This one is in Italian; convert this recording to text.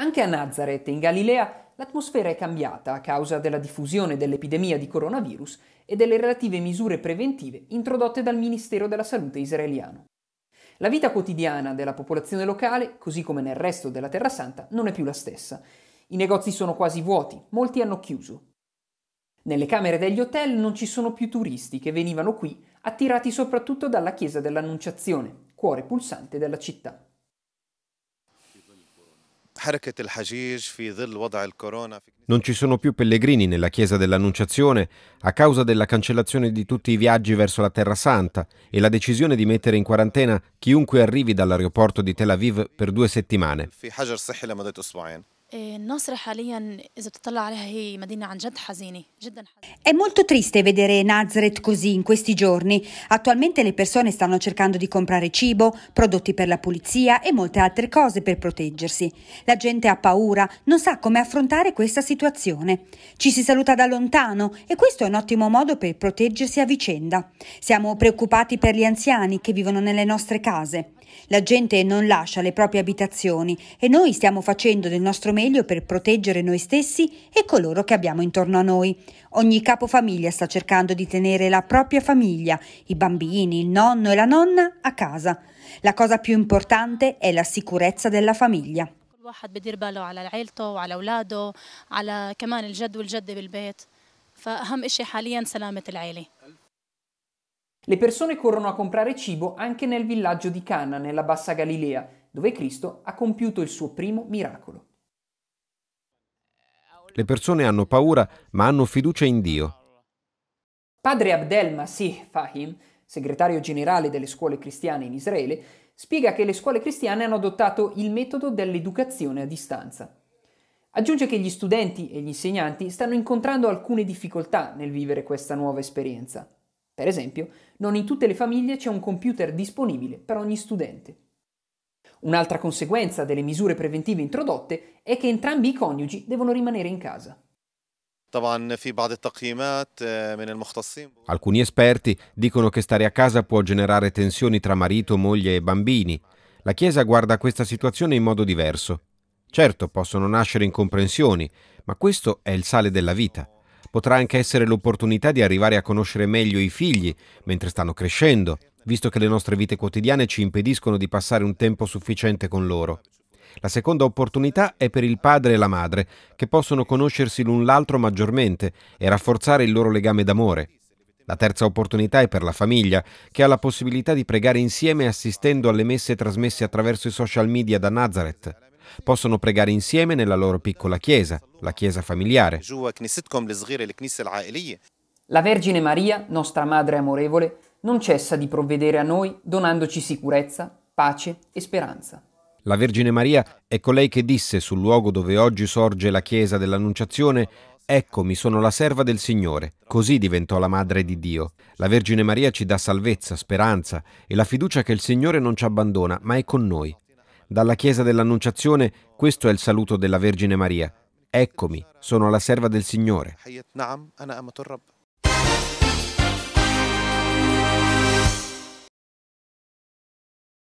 Anche a Nazareth, in Galilea, l'atmosfera è cambiata a causa della diffusione dell'epidemia di coronavirus e delle relative misure preventive introdotte dal Ministero della Salute israeliano. La vita quotidiana della popolazione locale, così come nel resto della Terra Santa, non è più la stessa. I negozi sono quasi vuoti, molti hanno chiuso. Nelle camere degli hotel non ci sono più turisti che venivano qui, attirati soprattutto dalla chiesa dell'Annunciazione, cuore pulsante della città. Non ci sono più pellegrini nella chiesa dell'Annunciazione a causa della cancellazione di tutti i viaggi verso la Terra Santa e la decisione di mettere in quarantena chiunque arrivi dall'aeroporto di Tel Aviv per due settimane. الناصرة È molto triste vedere Nazareth così in questi giorni. Attualmente le persone stanno cercando di comprare cibo, prodotti per la pulizia e molte altre cose per proteggersi. La gente ha paura, non sa come affrontare questa situazione. Ci si saluta da lontano e questo è un ottimo modo per proteggersi a vicenda. Siamo preoccupati per gli anziani che vivono nelle nostre case. La gente non lascia le proprie abitazioni e noi stiamo facendo del nostro meglio per proteggere noi stessi e coloro che abbiamo intorno a noi. Ogni capo famiglia sta cercando di tenere la propria famiglia, i bambini, il nonno e la nonna a casa. La cosa più importante è la sicurezza della famiglia. الواحد بدير باله على عيلته وعلى أولاده على كمان الجد والجدة بالبيت فأهم إشي حاليا سلامة العيلة le persone corrono a comprare cibo anche nel villaggio di Cana, nella bassa Galilea, dove Cristo ha compiuto il suo primo miracolo. Le persone hanno paura, ma hanno fiducia in Dio. Padre Abdel Masih Fahim, segretario generale delle scuole cristiane in Israele, spiega che le scuole cristiane hanno adottato il metodo dell'educazione a distanza. Aggiunge che gli studenti e gli insegnanti stanno incontrando alcune difficoltà nel vivere questa nuova esperienza. Per esempio, non in tutte le famiglie c'è un computer disponibile per ogni studente. Un'altra conseguenza delle misure preventive introdotte è che entrambi i coniugi devono rimanere in casa. Alcuni esperti dicono che stare a casa può generare tensioni tra marito, moglie e bambini. La Chiesa guarda questa situazione in modo diverso. Certo, possono nascere incomprensioni, ma questo è il sale della vita. Potrà anche essere l'opportunità di arrivare a conoscere meglio i figli mentre stanno crescendo, visto che le nostre vite quotidiane ci impediscono di passare un tempo sufficiente con loro. La seconda opportunità è per il padre e la madre, che possono conoscersi l'un l'altro maggiormente e rafforzare il loro legame d'amore. La terza opportunità è per la famiglia, che ha la possibilità di pregare insieme assistendo alle messe trasmesse attraverso i social media da Nazareth. Possono pregare insieme nella loro piccola chiesa, la chiesa familiare. La Vergine Maria, nostra Madre amorevole, non cessa di provvedere a noi donandoci sicurezza, pace e speranza. La Vergine Maria è colei che disse sul luogo dove oggi sorge la chiesa dell'Annunciazione Eccomi, sono la serva del Signore. Così diventò la madre di Dio. La Vergine Maria ci dà salvezza, speranza e la fiducia che il Signore non ci abbandona, ma è con noi. Dalla chiesa dell'Annunciazione questo è il saluto della Vergine Maria. Eccomi, sono la serva del Signore.